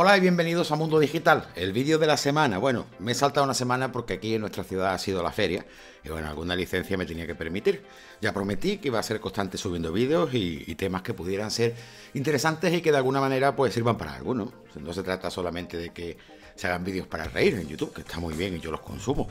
Hola y bienvenidos a Mundo Digital, el vídeo de la semana. Bueno, me he saltado una semana porque aquí en nuestra ciudad ha sido la feria y bueno, alguna licencia me tenía que permitir. Ya prometí que iba a ser constante subiendo vídeos y, temas que pudieran ser interesantes y que de alguna manera pues sirvan para algunos. ¿no? No se trata solamente de que se hagan vídeos para reír en YouTube, que está muy bien y yo los consumo,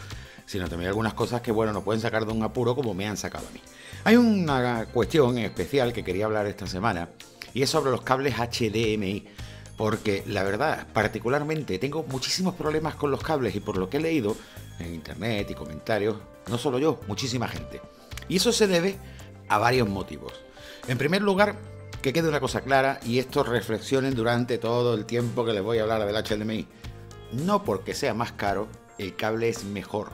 sino también algunas cosas que bueno, nos pueden sacar de un apuro como me han sacado a mí. Hay una cuestión en especial que quería hablar esta semana y es sobre los cables HDMI porque la verdad, particularmente tengo muchísimos problemas con los cables y por lo que he leído en internet y comentarios, no solo yo, muchísima gente. Y eso se debe a varios motivos. En primer lugar, que quede una cosa clara y esto reflexionen durante todo el tiempo que les voy a hablar del HDMI. No porque sea más caro, el cable es mejor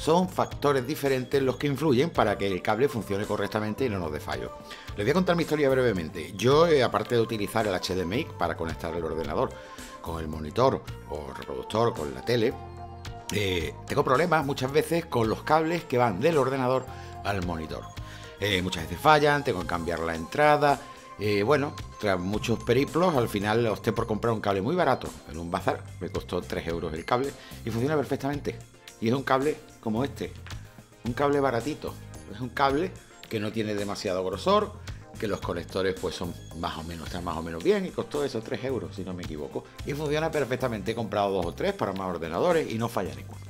son factores diferentes los que influyen para que el cable funcione correctamente y no nos dé fallo. Les voy a contar mi historia brevemente. Yo, eh, aparte de utilizar el HDMI para conectar el ordenador con el monitor o reproductor, con la tele, eh, tengo problemas muchas veces con los cables que van del ordenador al monitor. Eh, muchas veces fallan, tengo que cambiar la entrada. bueno, tras muchos periplos, al final opté por comprar un cable muy barato en un bazar. Me costó 3 euros el cable y funciona perfectamente. Y es un cable este. Un cable baratito. Es un cable que no tiene demasiado grosor, que los conectores pues son más o menos, están más o menos bien y costó esos 3 euros si no me equivoco. Y funciona perfectamente, he comprado dos o tres para más ordenadores y no falla ninguno.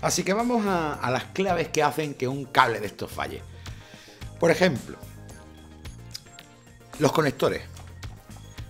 Así que vamos a las claves que hacen que un cable de estos falle. Por ejemplo, los conectores.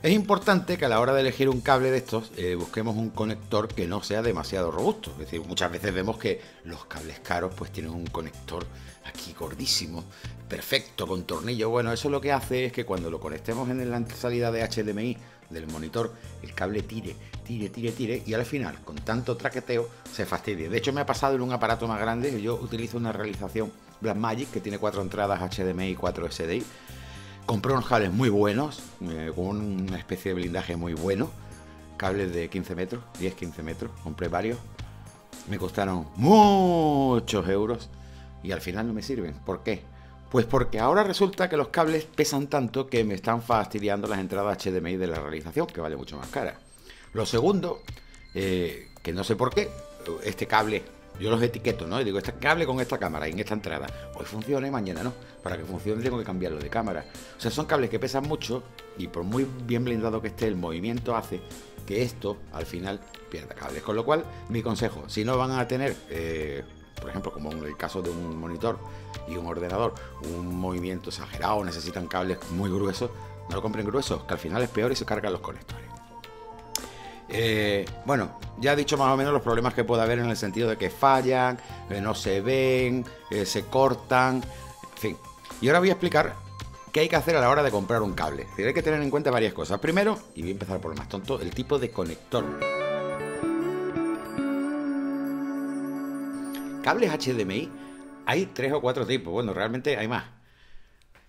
Es importante que a la hora de elegir un cable de estos eh, busquemos un conector que no sea demasiado robusto. Es decir, muchas veces vemos que los cables caros pues tienen un conector aquí gordísimo, perfecto, con tornillo. Bueno, eso lo que hace es que cuando lo conectemos en la salida de HDMI del monitor, el cable tire, tire, tire, tire y al final con tanto traqueteo se fastidia De hecho me ha pasado en un aparato más grande, yo utilizo una realización Blackmagic que tiene cuatro entradas HDMI y cuatro SDI Compré unos cables muy buenos, eh, una especie de blindaje muy bueno. Cables de 15 metros, 10-15 metros. Compré varios. Me costaron muchos euros y al final no me sirven. ¿Por qué? Pues porque ahora resulta que los cables pesan tanto que me están fastidiando las entradas HDMI de la realización, que vale mucho más cara. Lo segundo, eh, que no sé por qué, este cable yo los etiqueto, ¿no? Y digo, este cable con esta cámara en esta entrada. Hoy funciona y mañana no. Para que funcione tengo que cambiarlo de cámara. O sea, son cables que pesan mucho y por muy bien blindado que esté, el movimiento hace que esto al final pierda cables. Con lo cual, mi consejo, si no van a tener, eh, por ejemplo, como en el caso de un monitor y un ordenador, un movimiento exagerado, necesitan cables muy gruesos, no lo compren gruesos, que al final es peor y se cargan los conectores. Eh, bueno, ya he dicho más o menos los problemas que puede haber en el sentido de que fallan, no se ven, se cortan, en fin. Y ahora voy a explicar qué hay que hacer a la hora de comprar un cable. Hay que tener en cuenta varias cosas. Primero, y voy a empezar por lo más tonto, el tipo de conector. Cables HDMI hay tres o cuatro tipos, bueno, realmente hay más.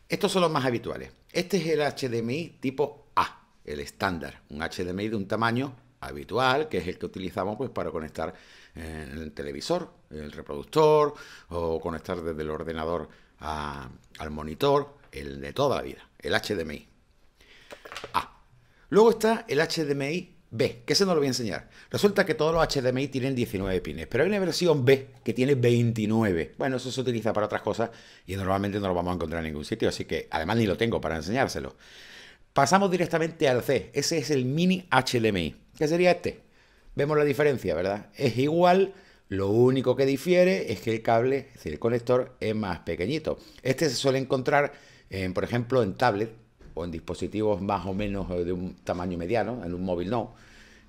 Estos son los más habituales. Este es el HDMI tipo A, el estándar, un HDMI de un tamaño habitual, que es el que utilizamos pues, para conectar eh, el televisor, el reproductor o conectar desde el ordenador al monitor, el de toda la vida, el HDMI. Ah, luego está el HDMI B, que se no lo voy a enseñar. Resulta que todos los HDMI tienen 19 pines, pero hay una versión B que tiene 29. Bueno, eso se utiliza para otras cosas y normalmente no lo vamos a encontrar en ningún sitio, así que además ni lo tengo para enseñárselo. Pasamos directamente al C. Ese es el mini HLMI. que sería este? Vemos la diferencia, ¿verdad? Es igual, lo único que difiere es que el cable, es decir, el conector, es más pequeñito. Este se suele encontrar, eh, por ejemplo, en tablet o en dispositivos más o menos eh, de un tamaño mediano, en un móvil no.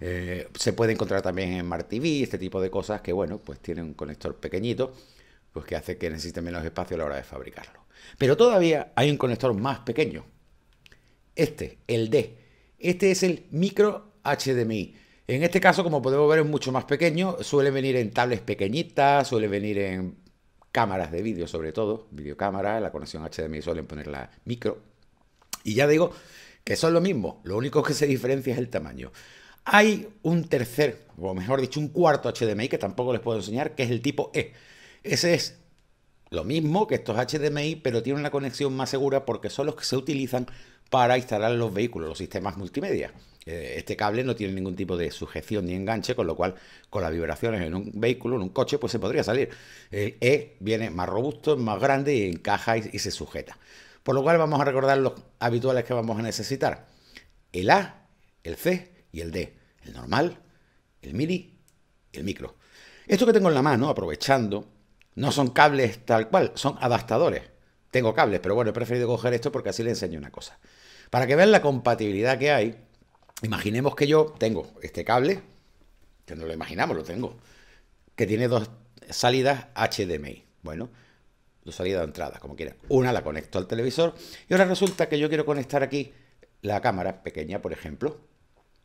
Eh, se puede encontrar también en Smart TV, este tipo de cosas que, bueno, pues tienen un conector pequeñito, pues que hace que necesite menos espacio a la hora de fabricarlo. Pero todavía hay un conector más pequeño, este, el D. Este es el micro HDMI. En este caso, como podemos ver, es mucho más pequeño. Suele venir en tablets pequeñitas, suele venir en cámaras de vídeo, sobre todo, videocámara, la conexión HDMI suelen ponerla micro. Y ya digo que son lo mismo, lo único que se diferencia es el tamaño. Hay un tercer, o mejor dicho, un cuarto HDMI que tampoco les puedo enseñar, que es el tipo E. Ese es lo mismo que estos HDMI, pero tienen una conexión más segura porque son los que se utilizan para instalar los vehículos, los sistemas multimedia. Eh, este cable no tiene ningún tipo de sujeción ni enganche, con lo cual con las vibraciones en un vehículo, en un coche, pues se podría salir. El E viene más robusto, más grande y encaja y, se sujeta. Por lo cual vamos a recordar los habituales que vamos a necesitar. El A, el C y el D. El normal, el mini, el micro. Esto que tengo en la mano, aprovechando, no son cables tal cual, son adaptadores. Tengo cables, pero bueno, he preferido coger esto porque así le enseño una cosa. Para que vean la compatibilidad que hay, imaginemos que yo tengo este cable, que no lo imaginamos, lo tengo, que tiene dos salidas HDMI. Bueno, dos salidas de entrada, como quieran. Una la conecto al televisor y ahora resulta que yo quiero conectar aquí la cámara pequeña, por ejemplo,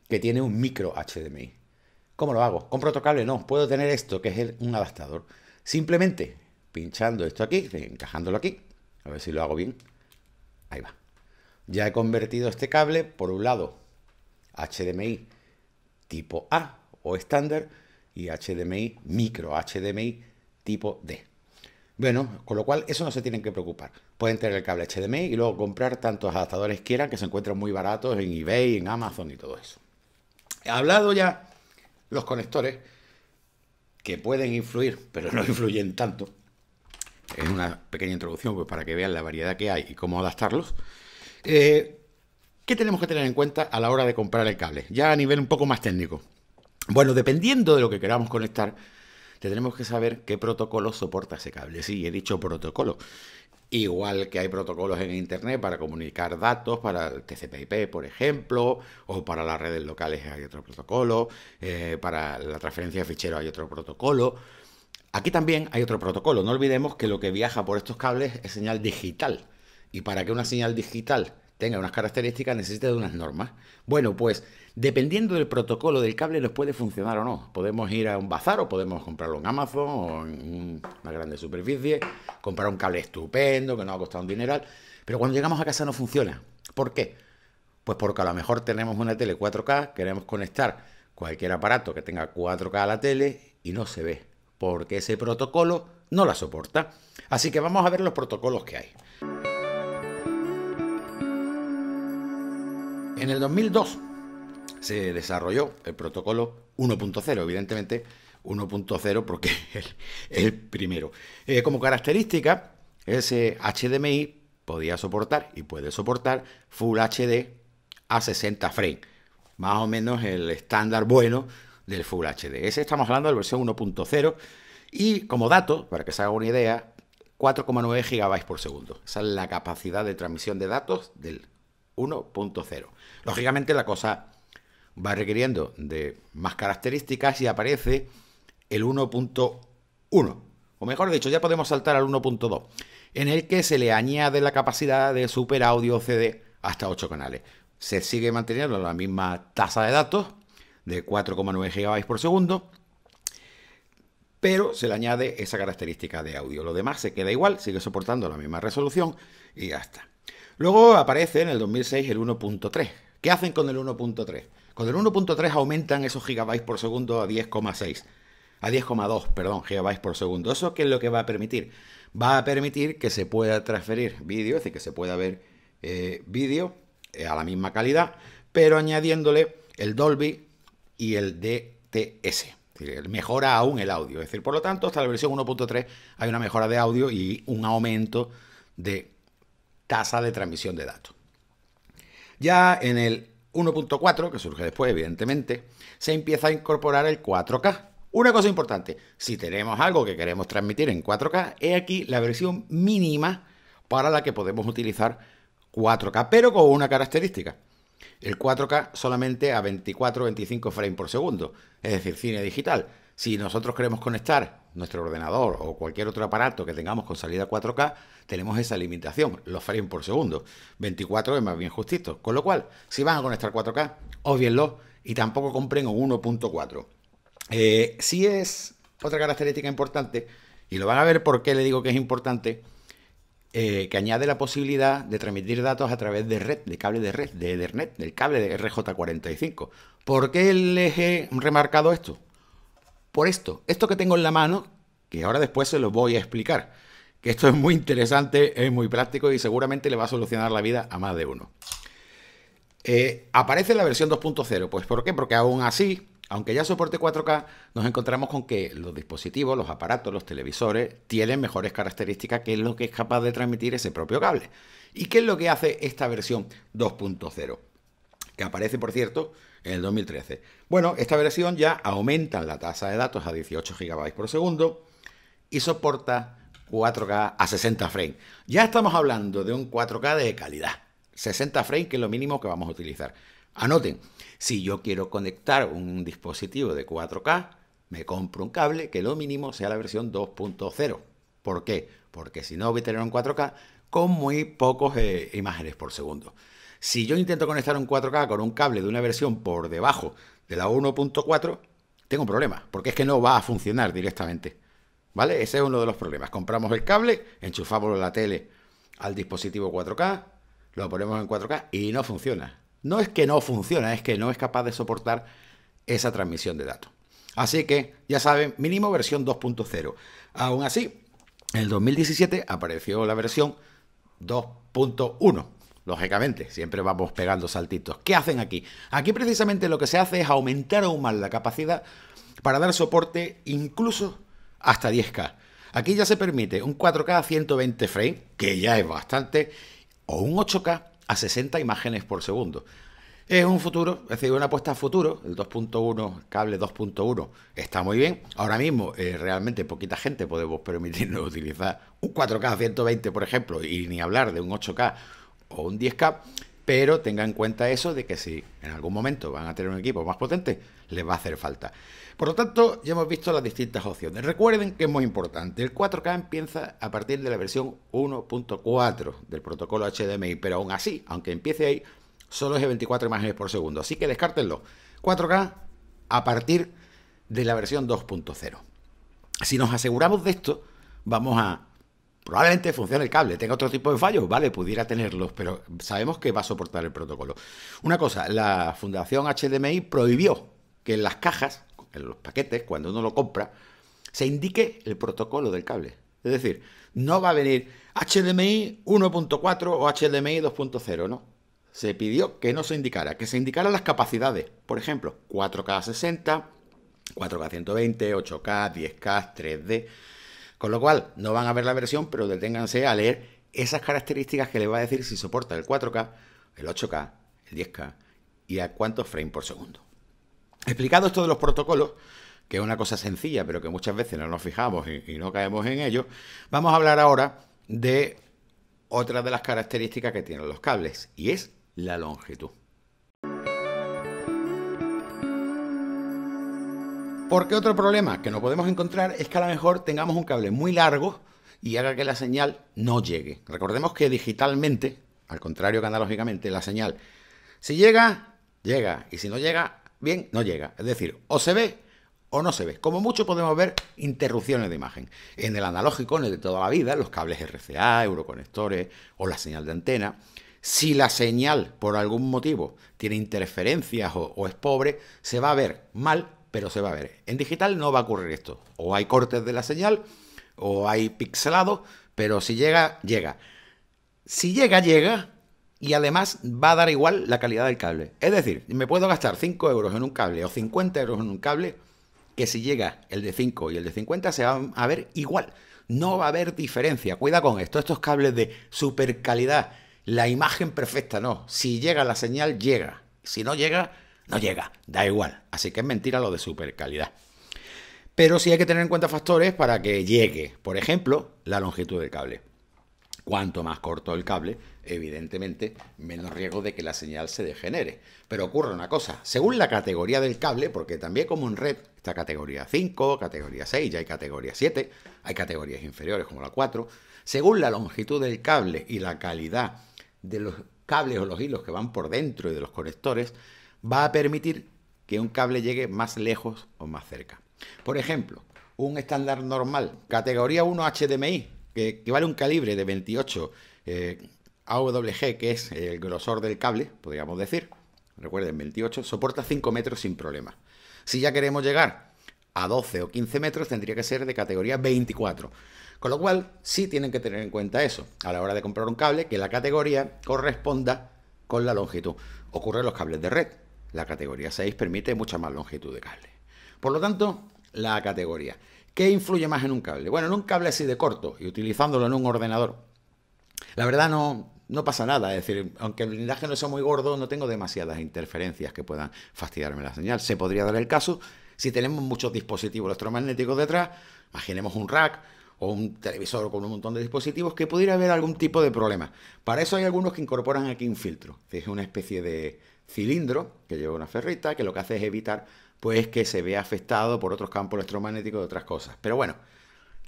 que tiene un micro HDMI. ¿Cómo lo hago? Compro otro cable? No, puedo tener esto, que es un adaptador. Simplemente pinchando esto aquí, encajándolo aquí, a ver si lo hago bien. Ahí va. Ya he convertido este cable, por un lado, HDMI tipo A o estándar y HDMI, micro HDMI tipo D. Bueno, con lo cual eso no se tienen que preocupar. Pueden tener el cable HDMI y luego comprar tantos adaptadores quieran que se encuentran muy baratos en eBay, en Amazon y todo eso. He hablado ya los conectores que pueden influir, pero no influyen tanto. Es una pequeña introducción pues, para que vean la variedad que hay y cómo adaptarlos. Eh, ¿Qué tenemos que tener en cuenta a la hora de comprar el cable? Ya a nivel un poco más técnico. Bueno, dependiendo de lo que queramos conectar, tendremos que saber qué protocolo soporta ese cable. Sí, he dicho protocolo. Igual que hay protocolos en Internet para comunicar datos, para el TCP/IP, por ejemplo, o para las redes locales hay otro protocolo, eh, para la transferencia de ficheros hay otro protocolo. Aquí también hay otro protocolo. No olvidemos que lo que viaja por estos cables es señal digital. Y para que una señal digital tenga unas características, necesita de unas normas. Bueno, pues dependiendo del protocolo del cable nos puede funcionar o no. Podemos ir a un bazar o podemos comprarlo en Amazon o en una grande superficie, comprar un cable estupendo que nos ha costado un dineral, pero cuando llegamos a casa no funciona. ¿Por qué? Pues porque a lo mejor tenemos una tele 4K, queremos conectar cualquier aparato que tenga 4K a la tele y no se ve, porque ese protocolo no la soporta. Así que vamos a ver los protocolos que hay. En el 2002 se desarrolló el protocolo 1.0, evidentemente 1.0 porque es el primero. Eh, como característica, ese HDMI podía soportar y puede soportar Full HD a 60 frames, más o menos el estándar bueno del Full HD. Ese estamos hablando de la versión 1.0 y como dato, para que se haga una idea, 4,9 GB por segundo. Esa es la capacidad de transmisión de datos del 1.0. Lógicamente la cosa va requiriendo de más características y aparece el 1.1. O mejor dicho, ya podemos saltar al 1.2, en el que se le añade la capacidad de super audio CD hasta 8 canales. Se sigue manteniendo la misma tasa de datos de 4,9 GB por segundo, pero se le añade esa característica de audio. Lo demás se queda igual, sigue soportando la misma resolución y ya está. Luego aparece en el 2006 el 1.3, ¿Qué hacen con el 1.3? Con el 1.3 aumentan esos gigabytes por segundo a 10,6. A 10,2, perdón, gigabytes por segundo. ¿Eso qué es lo que va a permitir? Va a permitir que se pueda transferir vídeo, es decir, que se pueda ver eh, vídeo eh, a la misma calidad, pero añadiéndole el Dolby y el DTS. mejora aún el audio. Es decir, por lo tanto, hasta la versión 1.3 hay una mejora de audio y un aumento de tasa de transmisión de datos. Ya en el 1.4, que surge después, evidentemente, se empieza a incorporar el 4K. Una cosa importante, si tenemos algo que queremos transmitir en 4K, es aquí la versión mínima para la que podemos utilizar 4K, pero con una característica. El 4K solamente a 24-25 frames por segundo, es decir, cine digital. Si nosotros queremos conectar nuestro ordenador o cualquier otro aparato que tengamos con salida 4K, tenemos esa limitación, los frames por segundo. 24 es más bien justito. Con lo cual, si van a conectar 4K, obvienlo y tampoco compren un 1.4. Eh, si es otra característica importante, y lo van a ver por qué le digo que es importante, eh, que añade la posibilidad de transmitir datos a través de red, de cable de red, de Ethernet, del cable de RJ45. ¿Por qué les he remarcado esto? por esto, esto que tengo en la mano, que ahora después se lo voy a explicar, que esto es muy interesante, es muy práctico y seguramente le va a solucionar la vida a más de uno. Eh, aparece la versión 2.0, pues ¿por qué? Porque aún así, aunque ya soporte 4K, nos encontramos con que los dispositivos, los aparatos, los televisores tienen mejores características que es lo que es capaz de transmitir ese propio cable. ¿Y qué es lo que hace esta versión 2.0? Que aparece, por cierto, en el 2013. Bueno, esta versión ya aumenta la tasa de datos a 18 GB por segundo y soporta 4K a 60 frames. Ya estamos hablando de un 4K de calidad. 60 frames que es lo mínimo que vamos a utilizar. Anoten, si yo quiero conectar un dispositivo de 4K, me compro un cable que lo mínimo sea la versión 2.0. ¿Por qué? Porque si no voy a tener un 4K con muy pocos eh, imágenes por segundo. Si yo intento conectar un 4K con un cable de una versión por debajo de la 1.4, tengo un problema, porque es que no va a funcionar directamente. ¿Vale? Ese es uno de los problemas. Compramos el cable, enchufamos la tele al dispositivo 4K, lo ponemos en 4K y no funciona. No es que no funciona, es que no es capaz de soportar esa transmisión de datos. Así que, ya saben, mínimo versión 2.0. Aún así, en el 2017 apareció la versión 2.1 Lógicamente, siempre vamos pegando saltitos. ¿Qué hacen aquí? Aquí precisamente lo que se hace es aumentar aún más la capacidad para dar soporte incluso hasta 10K. Aquí ya se permite un 4K a 120 frames, que ya es bastante, o un 8K a 60 imágenes por segundo. Es un futuro, es decir, una apuesta a futuro. El 2.1, cable 2.1, está muy bien. Ahora mismo, eh, realmente poquita gente podemos permitirnos utilizar un 4K a 120, por ejemplo, y ni hablar de un 8K o un 10K, pero tenga en cuenta eso de que si en algún momento van a tener un equipo más potente, les va a hacer falta. Por lo tanto, ya hemos visto las distintas opciones. Recuerden que es muy importante, el 4K empieza a partir de la versión 1.4 del protocolo HDMI, pero aún así, aunque empiece ahí, solo es de 24 imágenes por segundo, así que descártenlo. 4K a partir de la versión 2.0. Si nos aseguramos de esto, vamos a Probablemente funcione el cable, tenga otro tipo de fallos, vale, pudiera tenerlos, pero sabemos que va a soportar el protocolo. Una cosa, la Fundación HDMI prohibió que en las cajas, en los paquetes, cuando uno lo compra, se indique el protocolo del cable. Es decir, no va a venir HDMI 1.4 o HDMI 2.0, no. Se pidió que no se indicara, que se indicaran las capacidades. Por ejemplo, 4K 60, 4K 120, 8K, 10K, 3D. Con lo cual, no van a ver la versión, pero deténganse a leer esas características que les va a decir si soporta el 4K, el 8K, el 10K y a cuántos frames por segundo. Explicado esto de los protocolos, que es una cosa sencilla, pero que muchas veces no nos fijamos y, y no caemos en ello, vamos a hablar ahora de otra de las características que tienen los cables, y es la longitud. Porque otro problema que no podemos encontrar es que a lo mejor tengamos un cable muy largo y haga que la señal no llegue. Recordemos que digitalmente, al contrario que analógicamente, la señal, si llega, llega. Y si no llega, bien, no llega. Es decir, o se ve o no se ve. Como mucho podemos ver interrupciones de imagen. En el analógico, en el de toda la vida, los cables RCA, euroconectores o la señal de antena, si la señal por algún motivo tiene interferencias o, o es pobre, se va a ver mal pero se va a ver. En digital no va a ocurrir esto. O hay cortes de la señal, o hay pixelado, pero si llega, llega. Si llega, llega. Y además va a dar igual la calidad del cable. Es decir, me puedo gastar 5 euros en un cable o 50 euros en un cable, que si llega el de 5 y el de 50 se van a ver igual. No va a haber diferencia. Cuida con esto. Estos cables de super calidad, la imagen perfecta, no. Si llega la señal, llega. Si no llega, no llega, da igual. Así que es mentira lo de super calidad. Pero sí hay que tener en cuenta factores para que llegue. Por ejemplo, la longitud del cable. Cuanto más corto el cable, evidentemente menos riesgo de que la señal se degenere. Pero ocurre una cosa, según la categoría del cable, porque también como en red está categoría 5, categoría 6, ya hay categoría 7, hay categorías inferiores como la 4, según la longitud del cable y la calidad de los cables o los hilos que van por dentro y de los conectores, va a permitir que un cable llegue más lejos o más cerca. Por ejemplo, un estándar normal, categoría 1 HDMI, que, equivale vale un calibre de 28 eh, AWG, que es el grosor del cable, podríamos decir, recuerden, 28, soporta 5 metros sin problema. Si ya queremos llegar a 12 o 15 metros, tendría que ser de categoría 24. Con lo cual, sí tienen que tener en cuenta eso, a la hora de comprar un cable, que la categoría corresponda con la longitud. Ocurre los cables de red, la categoría 6 permite mucha más longitud de cable. Por lo tanto, la categoría. ¿Qué influye más en un cable? Bueno, en un cable así de corto y utilizándolo en un ordenador. La verdad no, no pasa nada. Es decir, aunque el blindaje no sea muy gordo, no tengo demasiadas interferencias que puedan fastidiarme la señal. Se podría dar el caso si tenemos muchos dispositivos electromagnéticos detrás. Imaginemos un rack o un televisor con un montón de dispositivos que pudiera haber algún tipo de problema. Para eso hay algunos que incorporan aquí un filtro, es una especie de cilindro que lleva una ferrita que lo que hace es evitar pues que se vea afectado por otros campos electromagnéticos de otras cosas. Pero bueno,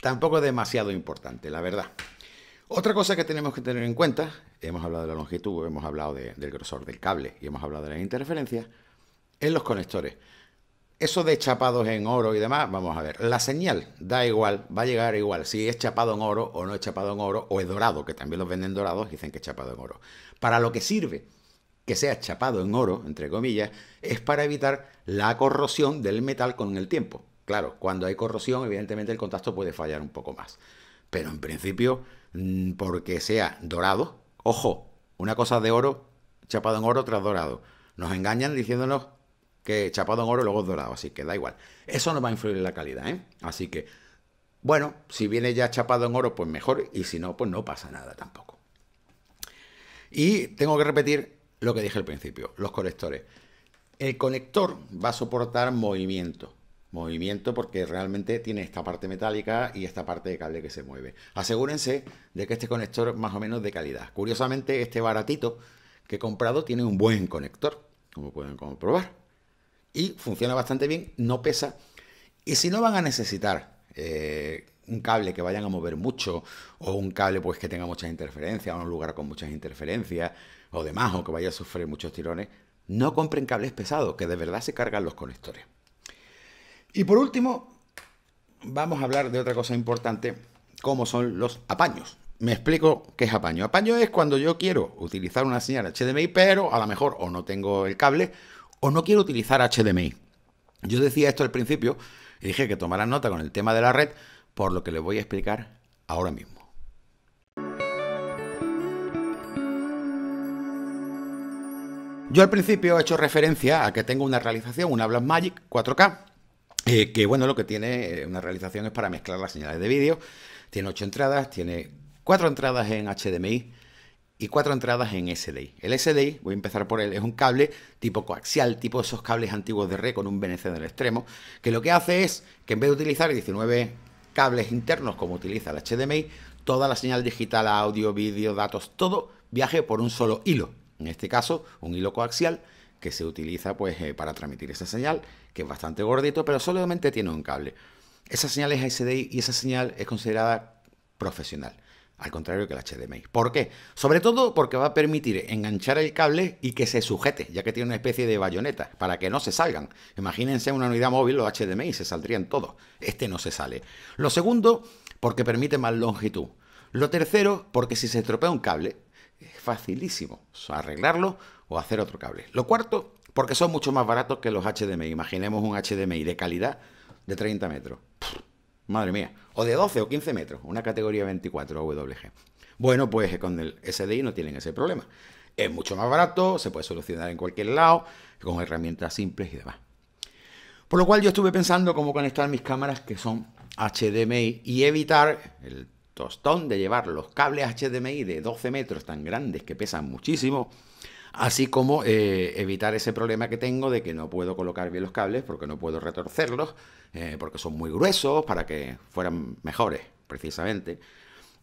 tampoco es demasiado importante, la verdad. Otra cosa que tenemos que tener en cuenta, hemos hablado de la longitud, hemos hablado del grosor del cable y hemos hablado de las interferencias, en los conectores. Eso de chapados en oro y demás, vamos a ver. La señal da igual, va a llegar igual si es chapado en oro o no es chapado en oro o es dorado, que también los venden dorados, dicen que es chapado en oro. Para lo que sirve que sea chapado en oro, entre comillas, es para evitar la corrosión del metal con el tiempo. Claro, cuando hay corrosión, evidentemente el contacto puede fallar un poco más. Pero en principio, mm, porque sea dorado, ojo, una cosa de oro, chapado en oro tras dorado. Nos engañan diciéndonos que chapado en oro luego es dorado, así que da igual. Eso no va a influir en la calidad, ¿eh? Así que, bueno, si viene ya chapado en oro, pues mejor, y si no, pues no pasa nada tampoco. Y tengo que repetir lo que dije al principio, los conectores. El conector va a soportar movimiento. Movimiento porque realmente tiene esta parte metálica y esta parte de cable que se mueve. Asegúrense de que este conector más o menos de calidad. Curiosamente, este baratito que he comprado tiene un buen conector, como pueden comprobar. Y funciona bastante bien, no pesa. Y si no van a necesitar eh, un cable que vayan a mover mucho o un cable pues que tenga muchas interferencias o un lugar con muchas interferencias o demás, o que vaya a sufrir muchos tirones, no compren cables pesados, que de verdad se cargan los conectores. Y por último, vamos a hablar de otra cosa importante, como son los apaños. Me explico qué es apaño. Apaño es cuando yo quiero utilizar una señal HDMI, pero a lo mejor o no tengo el cable o no quiero utilizar HDMI. Yo decía esto al principio y dije que tomaran nota con el tema de la red, por lo que les voy a explicar ahora mismo. Yo al principio he hecho referencia a que tengo una realización, una Magic 4K, eh, que bueno, lo que tiene eh, una realización es para mezclar las señales de vídeo. Tiene ocho entradas, tiene cuatro entradas en HDMI y cuatro entradas en SDI. El SDI, voy a empezar por él, es un cable tipo coaxial, tipo esos cables antiguos de red con un VNC en el extremo, que lo que hace es que en vez de utilizar 19 cables internos como utiliza el HDMI, toda la señal digital, audio, vídeo, datos, todo viaje por un solo hilo. En este caso, un hilo coaxial que se utiliza pues, eh, para transmitir esa señal, que es bastante gordito, pero solamente tiene un cable. Esa señal es SDI y esa señal es considerada profesional, al contrario que el HDMI. ¿Por qué? Sobre todo porque va a permitir enganchar el cable y que se sujete, ya que tiene una especie de bayoneta, para que no se salgan. Imagínense una unidad móvil, los HDMI se saldrían todos. Este no se sale. Lo segundo, porque permite más longitud. Lo tercero, porque si se estropea un cable, es facilísimo arreglarlo o hacer otro cable. Lo cuarto, porque son mucho más baratos que los HDMI. Imaginemos un HDMI de calidad de 30 metros. madre mía. O de 12 o 15 metros. Una categoría 24 WG. Bueno, pues eh, con el SDI no tienen ese problema. Es mucho más barato, se puede solucionar en cualquier lado, con herramientas simples y demás. Por lo cual yo estuve pensando cómo conectar mis cámaras que son HDMI y evitar el tostón de llevar los cables HDMI de 12 metros tan grandes que pesan muchísimo, así como eh, evitar ese problema que tengo de que no puedo colocar bien los cables porque no puedo retorcerlos, eh, porque son muy gruesos para que fueran mejores, precisamente.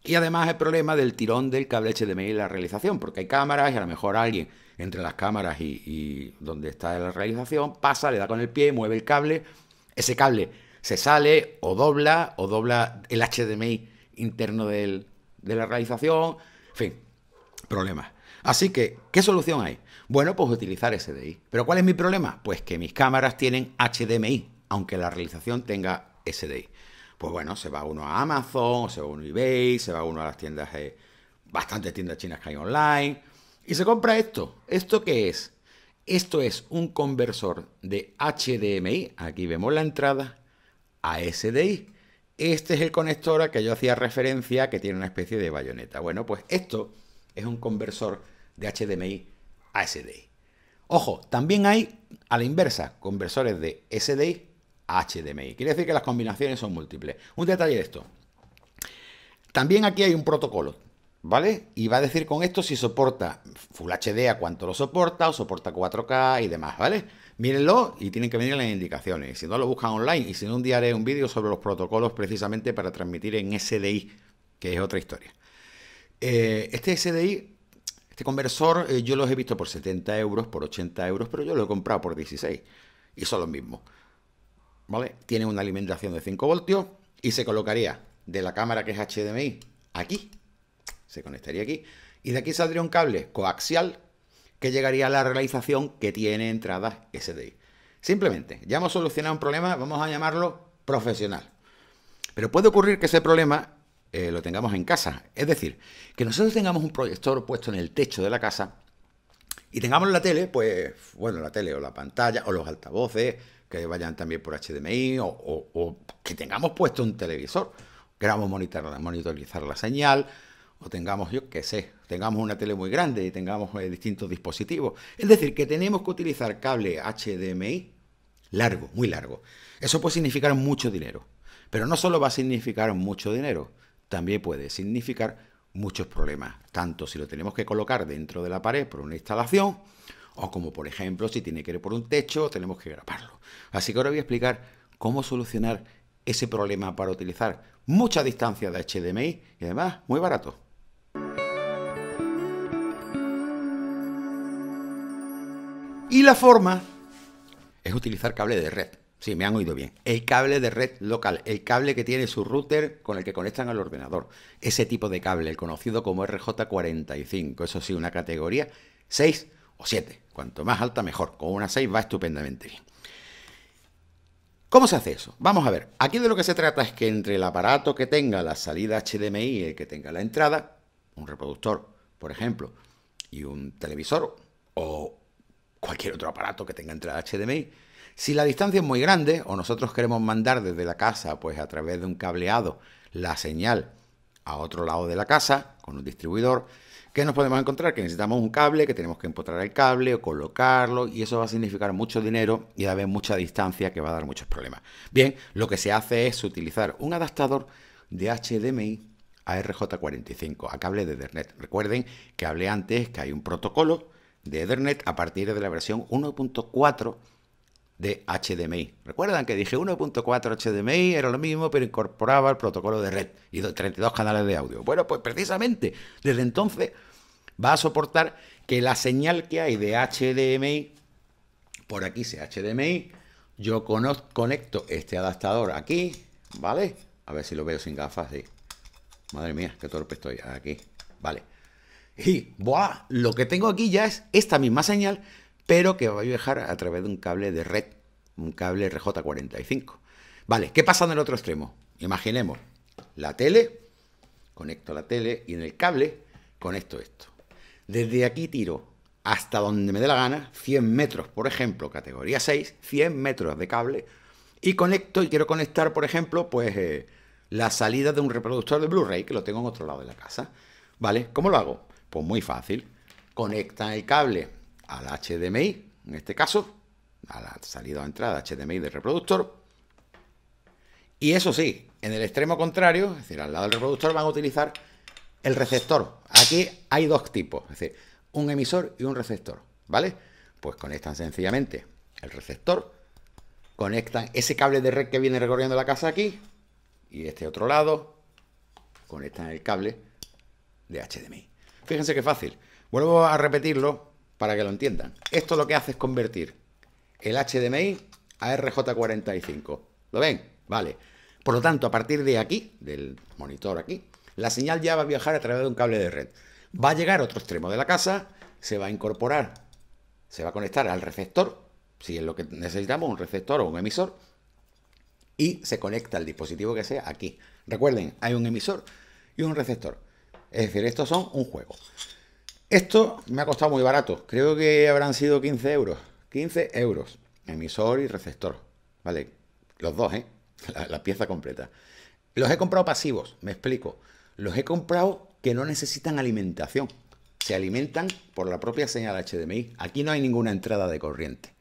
Y además el problema del tirón del cable HDMI en la realización, porque hay cámaras y a lo mejor alguien entre las cámaras y donde está la realización pasa, le da con el pie, mueve el cable, ese cable se sale o dobla o dobla el HDMI interno de la realización, en fin, problemas. Así que, ¿qué solución hay? Bueno, pues utilizar SDI. ¿Pero cuál es mi problema? Pues que mis cámaras tienen HDMI, aunque la realización tenga SDI. Pues bueno, se va uno a Amazon, se va uno a eBay, se va uno a las tiendas, eh, bastantes tiendas chinas que hay online, y se compra esto. ¿Esto qué es? Esto es un conversor de HDMI, aquí vemos la entrada, a SDI. Este es el conector al que yo hacía referencia que tiene una especie de bayoneta. Bueno, pues esto es un conversor de HDMI a SDI. Ojo, también hay a la inversa conversores de SDI a HDMI. Quiere decir que las combinaciones son múltiples. Un detalle de esto. También aquí hay un protocolo, ¿vale? Y va a decir con esto si soporta Full HD a cuánto lo soporta o soporta 4K y demás, ¿vale? Mírenlo y tienen que venir las indicaciones. Si no, lo buscan online. Y si no, un día haré un vídeo sobre los protocolos precisamente para transmitir en SDI, que es otra historia. Eh, este SDI, este conversor, eh, yo los he visto por 70 euros, por 80 euros, pero yo lo he comprado por 16. Y son los mismos. ¿Vale? Tiene una alimentación de 5 voltios y se colocaría de la cámara que es HDMI aquí. Se conectaría aquí. Y de aquí saldría un cable coaxial que llegaría a la realización que tiene entradas SDI. Simplemente, ya hemos solucionado un problema, vamos a llamarlo profesional. Pero puede ocurrir que ese problema eh, lo tengamos en casa. Es decir, que nosotros tengamos un proyector puesto en el techo de la casa y tengamos la tele, pues, bueno, la tele o la pantalla o los altavoces que vayan también por HDMI o, que tengamos puesto un televisor, queramos monitorizar, monitorizar la señal o tengamos, yo qué sé, tengamos una tele muy grande y tengamos eh, distintos dispositivos. Es decir, que tenemos que utilizar cable HDMI largo, muy largo. Eso puede significar mucho dinero. Pero no solo va a significar mucho dinero, también puede significar muchos problemas, tanto si lo tenemos que colocar dentro de la pared por una instalación, o como por ejemplo si tiene que ir por un techo, tenemos que grabarlo. Así que ahora voy a explicar cómo solucionar ese problema para utilizar mucha distancia de HDMI y además muy barato. Y la forma es utilizar cable de red. Sí, me han oído bien. El cable de red local, el cable que tiene su router con el que conectan al ordenador. Ese tipo de cable, el conocido como RJ45. Eso sí, una categoría 6 o 7. Cuanto más alta, mejor. Con una 6 va estupendamente bien. ¿Cómo se hace eso? Vamos a ver. Aquí de lo que se trata es que entre el aparato que tenga la salida HDMI y el que tenga la entrada, un reproductor, por ejemplo, y un televisor o cualquier otro aparato que tenga entrada HDMI. Si la distancia es muy grande o nosotros queremos mandar desde la casa, pues a través de un cableado, la señal a otro lado de la casa con un distribuidor, ¿qué nos podemos encontrar? Que necesitamos un cable, que tenemos que empotrar el cable o colocarlo y eso va a significar mucho dinero y a haber mucha distancia que va a dar muchos problemas. Bien, lo que se hace es utilizar un adaptador de HDMI a RJ45, a cable de Ethernet. Recuerden que hablé antes que hay un protocolo de Ethernet a partir de la versión 1.4 de HDMI. Recuerdan que dije 1.4 HDMI era lo mismo, pero incorporaba el protocolo de red y 32 canales de audio. Bueno, pues precisamente desde entonces va a soportar que la señal que hay de HDMI, por aquí sea HDMI, yo conecto este adaptador aquí, ¿vale? A ver si lo veo sin gafas, sí. Madre mía, qué torpe estoy aquí, ¿vale? y ¡buah! Lo que tengo aquí ya es esta misma señal, pero que voy a viajar a través de un cable de red, un cable RJ45. Vale, ¿qué pasa en el otro extremo? Imaginemos la tele, conecto la tele y en el cable conecto esto. Desde aquí tiro hasta donde me dé la gana, 100 metros, por ejemplo, categoría 6, 100 metros de cable, y conecto y quiero conectar, por ejemplo, pues eh, la salida de un reproductor de Blu-ray que lo tengo en otro lado de la casa. ¿Vale? ¿Cómo lo hago? Pues muy fácil. Conectan el cable al HDMI, en este caso, a la salida o entrada HDMI del reproductor. Y eso sí, en el extremo contrario, es decir, al lado del reproductor van a utilizar el receptor. Aquí hay dos tipos, es decir, un emisor y un receptor, ¿vale? Pues conectan sencillamente el receptor, conectan ese cable de red que viene recorriendo la casa aquí y este otro lado, conectan el cable de HDMI. Fíjense qué fácil. Vuelvo a repetirlo para que lo entiendan. Esto lo que hace es convertir el HDMI a RJ45. ¿Lo ven? Vale. Por lo tanto, a partir de aquí, del monitor aquí, la señal ya va a viajar a través de un cable de red. Va a llegar a otro extremo de la casa, se va a incorporar, se va a conectar al receptor, si es lo que necesitamos, un receptor o un emisor, y se conecta al dispositivo que sea aquí. Recuerden, hay un emisor y un receptor. Es decir, estos son un juego. Esto me ha costado muy barato. Creo que habrán sido 15 euros. 15 euros. Emisor y receptor. Vale, los dos, ¿eh? La, pieza completa. Los he comprado pasivos, me explico. Los he comprado que no necesitan alimentación. Se alimentan por la propia señal HDMI. Aquí no hay ninguna entrada de corriente.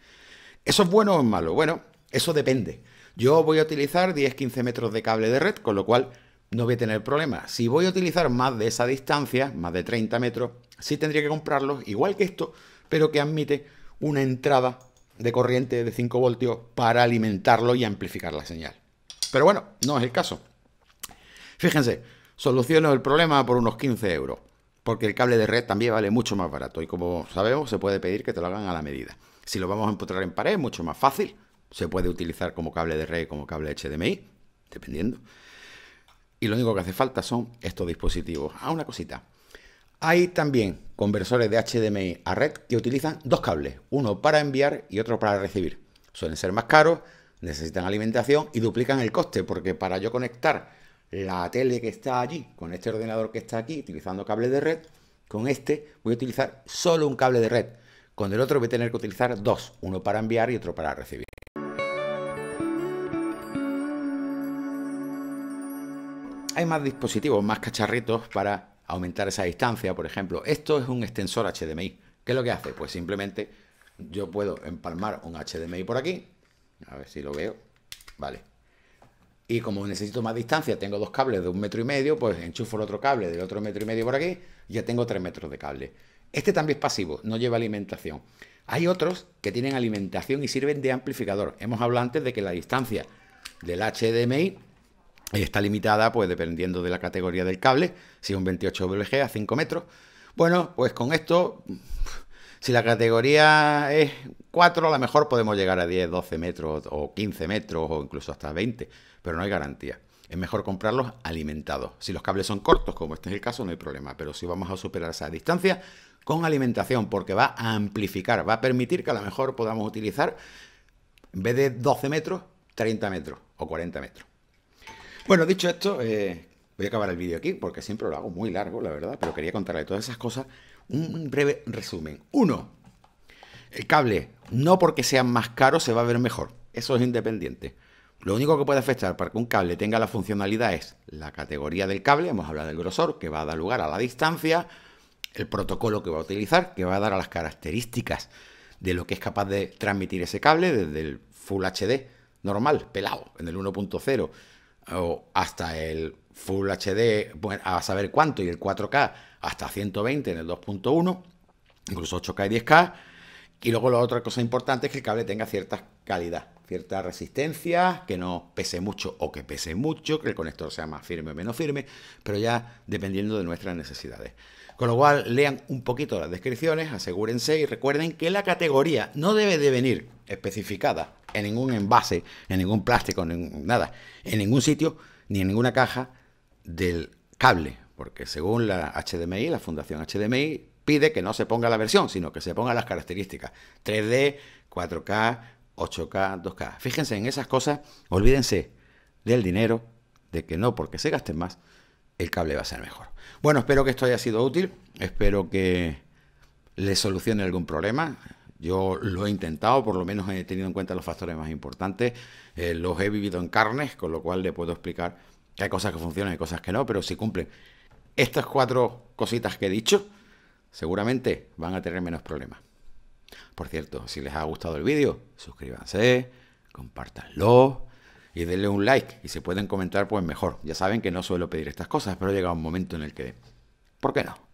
¿Eso es bueno o es malo? Bueno, eso depende. Yo voy a utilizar 10-15 metros de cable de red, con lo cual no voy a tener problema. Si voy a utilizar más de esa distancia, más de 30 metros, sí tendría que comprarlos, igual que esto, pero que admite una entrada de corriente de 5 voltios para alimentarlo y amplificar la señal. Pero bueno, no es el caso. Fíjense, soluciono el problema por unos 15 euros, porque el cable de red también vale mucho más barato y como sabemos se puede pedir que te lo hagan a la medida. Si lo vamos a empotrar en pared mucho más fácil, se puede utilizar como cable de red, como cable HDMI, dependiendo y lo único que hace falta son estos dispositivos. Ah, una cosita. Hay también conversores de HDMI a red que utilizan dos cables, uno para enviar y otro para recibir. Suelen ser más caros, necesitan alimentación y duplican el coste, porque para yo conectar la tele que está allí con este ordenador que está aquí, utilizando cable de red, con este voy a utilizar solo un cable de red. Con el otro voy a tener que utilizar dos, uno para enviar y otro para recibir. Hay más dispositivos, más cacharritos para aumentar esa distancia, por ejemplo. Esto es un extensor HDMI. ¿Qué es lo que hace? Pues simplemente yo puedo empalmar un HDMI por aquí. A ver si lo veo. Vale. Y como necesito más distancia, tengo dos cables de un metro y medio, pues enchufo el otro cable del otro metro y medio por aquí, ya tengo tres metros de cable. Este también es pasivo, no lleva alimentación. Hay otros que tienen alimentación y sirven de amplificador. Hemos hablado antes de que la distancia del HDMI está limitada, pues dependiendo de la categoría del cable, si es un 28 WG a 5 metros. Bueno, pues con esto, si la categoría es 4, a lo mejor podemos llegar a 10, 12 metros o 15 metros o incluso hasta 20, pero no hay garantía. Es mejor comprarlos alimentados. Si los cables son cortos, como este es el caso, no hay problema, pero si vamos a superar esa distancia, con alimentación, porque va a amplificar, va a permitir que a lo mejor podamos utilizar, en vez de 12 metros, 30 metros o 40 metros. Bueno, dicho esto, eh, voy a acabar el vídeo aquí porque siempre lo hago muy largo, la verdad, pero quería contarle todas esas cosas. Un breve resumen. Uno, el cable, no porque sea más caro se va a ver mejor. Eso es independiente. Lo único que puede afectar para que un cable tenga la funcionalidad es la categoría del cable, hemos hablado del grosor, que va a dar lugar a la distancia, el protocolo que va a utilizar, que va a dar a las características de lo que es capaz de transmitir ese cable desde el Full HD normal, pelado, en el 1.0 o hasta el Full HD, a saber cuánto, y el 4K hasta 120 en el 2.1, incluso 8K y 10K. Y luego la otra cosa importante es que el cable tenga cierta calidad, cierta resistencia, que no pese mucho o que pese mucho, que el conector sea más firme o menos firme, pero ya dependiendo de nuestras necesidades. Con lo cual, lean un poquito las descripciones, asegúrense y recuerden que la categoría no debe de venir especificada en ningún envase, en ningún plástico, en ningún, nada, en ningún sitio, ni en ninguna caja del cable, porque según la HDMI, la Fundación HDMI, pide que no se ponga la versión, sino que se ponga las características 3D, 4K, 8K, 2K. Fíjense en esas cosas, olvídense del dinero, de que no porque se gasten más, el cable va a ser mejor. Bueno, espero que esto haya sido útil, espero que le solucione algún problema. Yo lo he intentado, por lo menos he tenido en cuenta los factores más importantes, eh, los he vivido en carnes, con lo cual le puedo explicar que hay cosas que funcionan y cosas que no, pero si cumplen estas cuatro cositas que he dicho, seguramente van a tener menos problemas. Por cierto, si les ha gustado el vídeo, suscríbanse, compártanlo y denle un like y se pueden comentar, pues mejor. Ya saben que no suelo pedir estas cosas, pero llega un momento en el que... ¿Por qué no?